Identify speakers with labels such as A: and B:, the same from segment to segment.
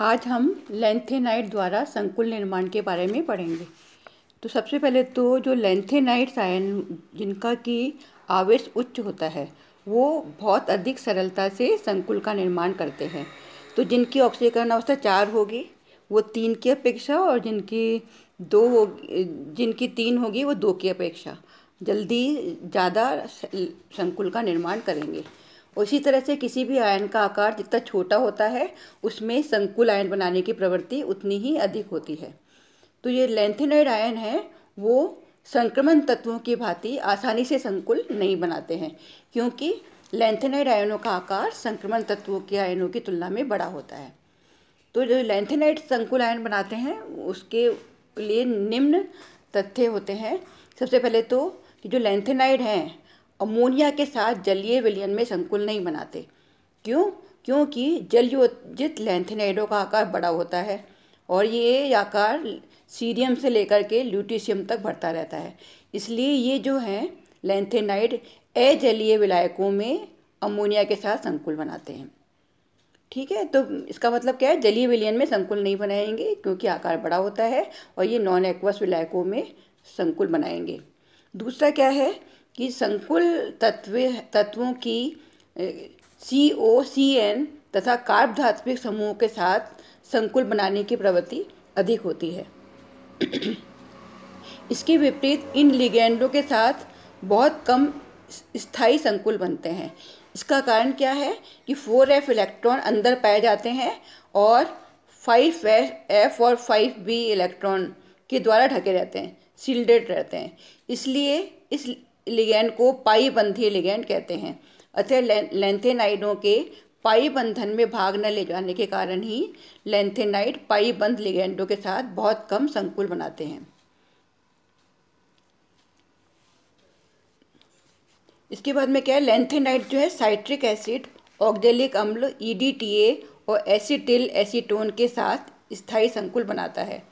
A: आज हम लेंथेनाइट द्वारा संकुल निर्माण के बारे में पढ़ेंगे तो सबसे पहले तो जो लेंथेनाइट्स आयन जिनका कि आवेश उच्च होता है वो बहुत अधिक सरलता से संकुल का निर्माण करते हैं तो जिनकी ऑक्सीकरण अवस्था चार होगी वो तीन की अपेक्षा और जिनकी दो होगी जिनकी तीन होगी वो दो की अपेक्षा जल्दी ज़्यादा संकुल का निर्माण करेंगे उसी तरह से किसी भी आयन का आकार जितना छोटा होता है उसमें संकुल आयन बनाने की प्रवृत्ति उतनी ही अधिक होती है तो ये लेंथेनॉइड आयन है वो संक्रमण तत्वों की भांति आसानी से संकुल नहीं बनाते हैं क्योंकि लेंथेनाइड आयनों का आकार संक्रमण तत्वों के आयनों की तुलना में बड़ा होता है तो जो लेंथेनाइड संकुल आयन बनाते हैं उसके लिए निम्न तथ्य होते हैं सबसे पहले तो कि जो लेंथेनाइड हैं अमोनिया के साथ जलीय विलयन में संकुल नहीं बनाते क्यों क्योंकि जलयोजित लेंथेनाइडों का आकार बड़ा होता है और ये आकार सीरियम से लेकर के ल्यूटिशियम तक बढ़ता रहता है इसलिए ये जो है लेंथेनाइड अजलीय विलायकों में अमोनिया के साथ संकुल बनाते हैं ठीक है तो इसका मतलब क्या है जलीय विलयन में संकुल नहीं बनाएंगे क्योंकि आकार बड़ा होता है और ये नॉन एक्वस विलायकों में संकुल बनाएंगे दूसरा क्या है कि संकुल तत्व तत्वों की सी ओ सी एन तथा कार्बधात्विक समूहों के साथ संकुल बनाने की प्रवृत्ति अधिक होती है इसके विपरीत इन लिगेंडों के साथ बहुत कम स्थायी संकुल बनते हैं इसका कारण क्या है कि फोर एफ इलेक्ट्रॉन अंदर पाए जाते हैं और फाइव एफ और फाइव बी इलेक्ट्रॉन के द्वारा ढके रहते हैं सील्डेड रहते हैं इसलिए इस लिगेंड को पाईबंधी लिगेंड कहते हैं अतः लेंथेनाइडों के पाई बंधन में भाग न ले जाने के कारण ही लेंथेनाइड पाई बंध लिगेंडों के साथ बहुत कम संकुल बनाते हैं इसके बाद में क्या है लेंथेनाइड जो है साइट्रिक एसिड ऑक्जेलिक अम्ल ईडीटीए e और एसिटिल एसीटोन के साथ स्थायी संकुल बनाता है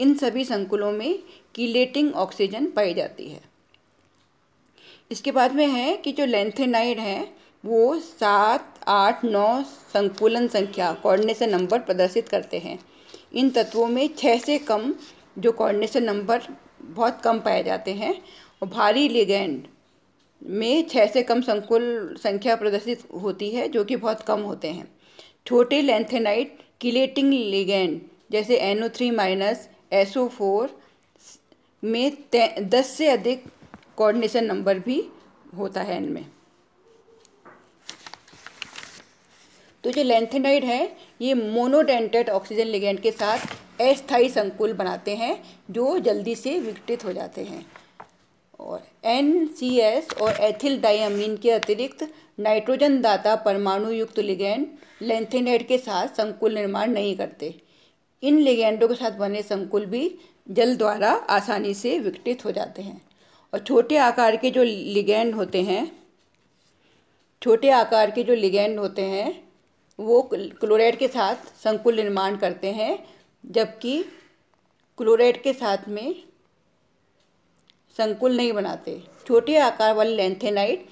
A: इन सभी संकुलों में कीलेटिंग ऑक्सीजन पाई जाती है इसके बाद में है कि जो लेंथेनाइड हैं वो सात आठ नौ संकुलन संख्या कोऑर्डिनेशन नंबर प्रदर्शित करते हैं इन तत्वों में छः से कम जो कोऑर्डिनेशन नंबर बहुत कम पाए जाते हैं और भारी लिगेंड में छः से कम संकुल संख्या प्रदर्शित होती है जो कि बहुत कम होते हैं छोटे लेंथेनाइट किलेटिंग लिगेंड जैसे N O three minus S O four में दस से अधिक कोऑर्डिनेशन नंबर भी होता है इनमें तो जो लेंथेनाइड है ये मोनोडेंटेड ऑक्सीजन लिगेंड के साथ अस्थायी संकुल बनाते हैं जो जल्दी से विकटित हो जाते हैं और एन सी एस और एथिल डाइमीन के अतिरिक्त नाइट्रोजन दाता परमाणु युक्त लिगेंड लेंथेनाइड के साथ संकुल निर्माण नहीं करते इन लिगेंडों के साथ बने संकुल भी जल द्वारा आसानी से विकटित हो जाते हैं और छोटे आकार के जो लिगेंड होते हैं छोटे आकार के जो लिगेंड होते हैं वो क्लोराइड के साथ संकुल निर्माण करते हैं जबकि क्लोराइड के साथ में संकुल नहीं बनाते छोटे आकार वाले लेंथेनाइट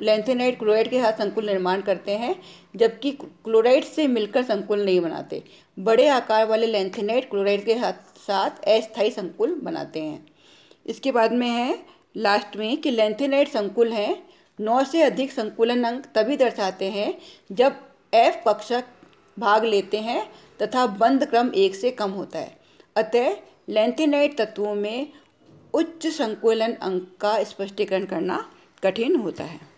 A: लेंथेनाइट क्लोराइड के साथ संकुल निर्माण करते हैं जबकि क्लोराइड से मिलकर संकुल नहीं बनाते बड़े आकार वाले लेंथेनाइट क्लोराइड के साथ साथ अस्थायी संकुल बनाते हैं इसके बाद में है लास्ट में कि लेंथेनाइट संकुल हैं नौ से अधिक संकुलन अंक तभी दर्शाते हैं जब एफ कक्षक भाग लेते हैं तथा बंद क्रम एक से कम होता है अतः लेंथेनाइट तत्वों में उच्च संकुलन अंक का स्पष्टीकरण करना कठिन होता है